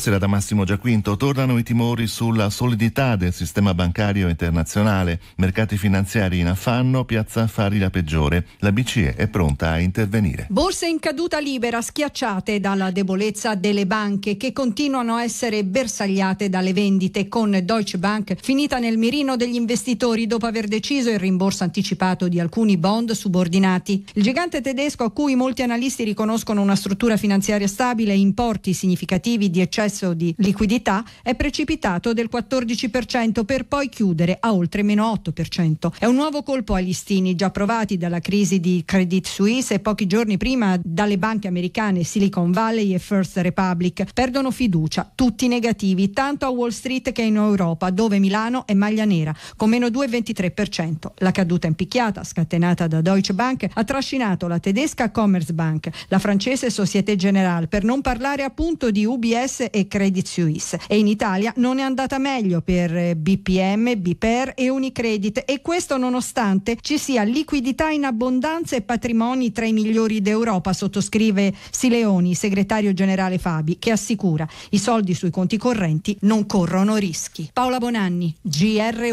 Buonasera da Massimo Giaquinto. Tornano i timori sulla solidità del sistema bancario internazionale. Mercati finanziari in affanno, piazza affari la peggiore. La BCE è pronta a intervenire. Borse in caduta libera, schiacciate dalla debolezza delle banche che continuano a essere bersagliate dalle vendite, con Deutsche Bank finita nel mirino degli investitori dopo aver deciso il rimborso anticipato di alcuni bond subordinati. Il gigante tedesco, a cui molti analisti riconoscono una struttura finanziaria stabile e importi significativi di eccesso eccesso di liquidità è precipitato del 14% per poi chiudere a oltre meno 8%. È un nuovo colpo agli stini già provati dalla crisi di Credit Suisse e pochi giorni prima dalle banche americane Silicon Valley e First Republic. Perdono fiducia, tutti negativi, tanto a Wall Street che in Europa, dove Milano è maglia nera, con meno 2,23%. La caduta in picchiata, scatenata da Deutsche Bank, ha trascinato la tedesca Commerzbank, la francese Societe Generale, per non parlare appunto di UBS e Credit Suisse. E in Italia non è andata meglio per eh, BPM, BPER e Unicredit e questo nonostante ci sia liquidità in abbondanza e patrimoni tra i migliori d'Europa, sottoscrive Sileoni, segretario generale Fabi, che assicura i soldi sui conti correnti non corrono rischi. Paola Bonanni, GR